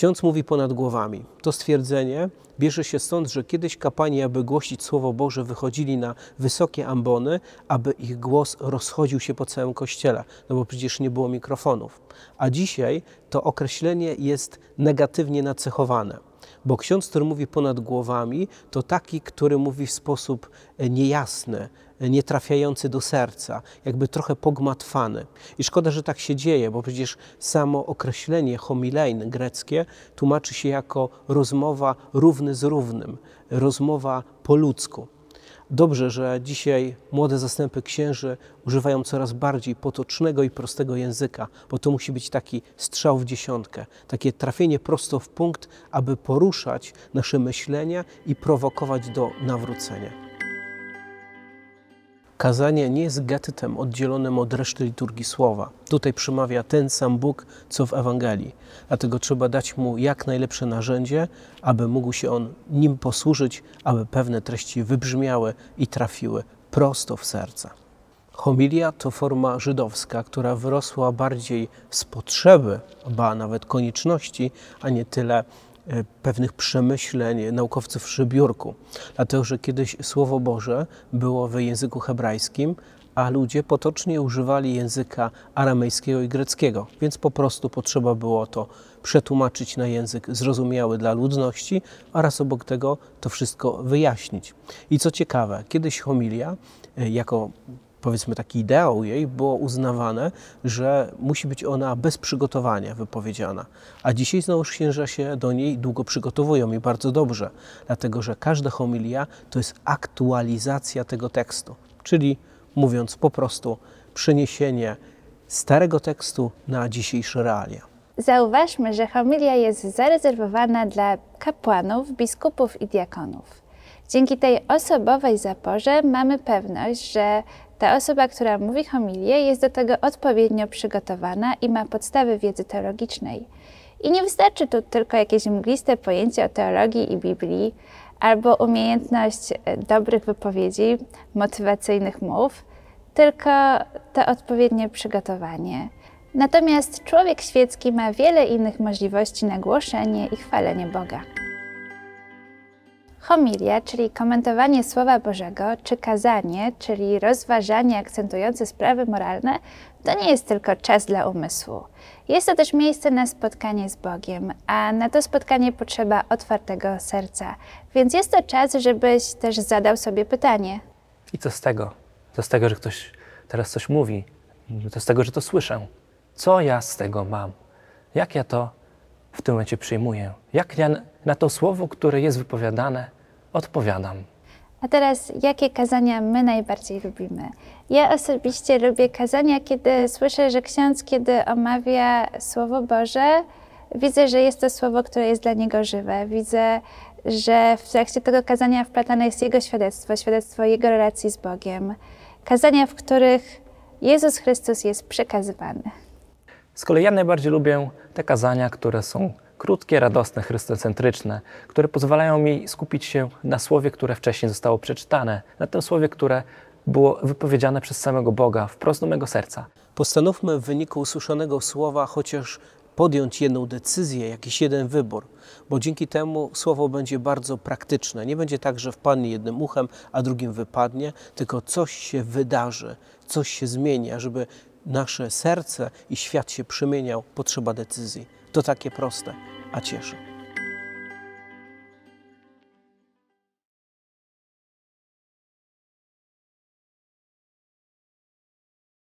Ksiądz mówi ponad głowami. To stwierdzenie bierze się stąd, że kiedyś kapłani, aby głosić Słowo Boże, wychodzili na wysokie ambony, aby ich głos rozchodził się po całym kościele, no bo przecież nie było mikrofonów. A dzisiaj to określenie jest negatywnie nacechowane, bo ksiądz, który mówi ponad głowami, to taki, który mówi w sposób niejasny, nie trafiający do serca, jakby trochę pogmatwany. I szkoda, że tak się dzieje, bo przecież samo określenie homilein greckie tłumaczy się jako rozmowa równy z równym, rozmowa po ludzku. Dobrze, że dzisiaj młode zastępy księży używają coraz bardziej potocznego i prostego języka, bo to musi być taki strzał w dziesiątkę, takie trafienie prosto w punkt, aby poruszać nasze myślenia i prowokować do nawrócenia. Kazanie nie jest gettem oddzielonym od reszty liturgii słowa. Tutaj przemawia ten sam Bóg, co w Ewangelii. Dlatego trzeba dać mu jak najlepsze narzędzie, aby mógł się on nim posłużyć, aby pewne treści wybrzmiały i trafiły prosto w serce. Homilia to forma żydowska, która wyrosła bardziej z potrzeby, ba nawet konieczności, a nie tyle E, pewnych przemyśleń naukowców w biurku. Dlatego, że kiedyś Słowo Boże było w języku hebrajskim, a ludzie potocznie używali języka aramejskiego i greckiego, więc po prostu potrzeba było to przetłumaczyć na język zrozumiały dla ludności oraz obok tego to wszystko wyjaśnić. I co ciekawe, kiedyś homilia e, jako powiedzmy taki ideał jej było uznawane, że musi być ona bez przygotowania wypowiedziana. A dzisiaj znowu księża się do niej długo przygotowują i bardzo dobrze, dlatego że każda homilia to jest aktualizacja tego tekstu, czyli mówiąc po prostu przeniesienie starego tekstu na dzisiejsze realia. Zauważmy, że homilia jest zarezerwowana dla kapłanów, biskupów i diakonów. Dzięki tej osobowej zaporze mamy pewność, że ta osoba, która mówi homilię, jest do tego odpowiednio przygotowana i ma podstawy wiedzy teologicznej. I nie wystarczy tu tylko jakieś mgliste pojęcie o teologii i Biblii, albo umiejętność e, dobrych wypowiedzi, motywacyjnych mów, tylko to odpowiednie przygotowanie. Natomiast człowiek świecki ma wiele innych możliwości na głoszenie i chwalenie Boga. Homilia, czyli komentowanie Słowa Bożego, czy kazanie, czyli rozważanie akcentujące sprawy moralne, to nie jest tylko czas dla umysłu. Jest to też miejsce na spotkanie z Bogiem, a na to spotkanie potrzeba otwartego serca. Więc jest to czas, żebyś też zadał sobie pytanie. I co z tego? Co z tego, że ktoś teraz coś mówi? Co z tego, że to słyszę? Co ja z tego mam? Jak ja to w tym momencie przyjmuję. Jak ja na to słowo, które jest wypowiadane, odpowiadam. A teraz, jakie kazania my najbardziej lubimy? Ja osobiście lubię kazania, kiedy słyszę, że ksiądz, kiedy omawia Słowo Boże, widzę, że jest to słowo, które jest dla niego żywe. Widzę, że w trakcie tego kazania wplatane jest jego świadectwo, świadectwo jego relacji z Bogiem. Kazania, w których Jezus Chrystus jest przekazywany. Z kolei ja najbardziej lubię te kazania, które są krótkie, radosne, chrystocentryczne, które pozwalają mi skupić się na słowie, które wcześniej zostało przeczytane, na tym słowie, które było wypowiedziane przez samego Boga wprost do mego serca. Postanówmy w wyniku usłyszanego słowa chociaż podjąć jedną decyzję, jakiś jeden wybór, bo dzięki temu słowo będzie bardzo praktyczne. Nie będzie tak, że wpadnie jednym uchem, a drugim wypadnie, tylko coś się wydarzy, coś się zmienia, żeby nasze serce i świat się przemieniał, potrzeba decyzji. To takie proste, a cieszy.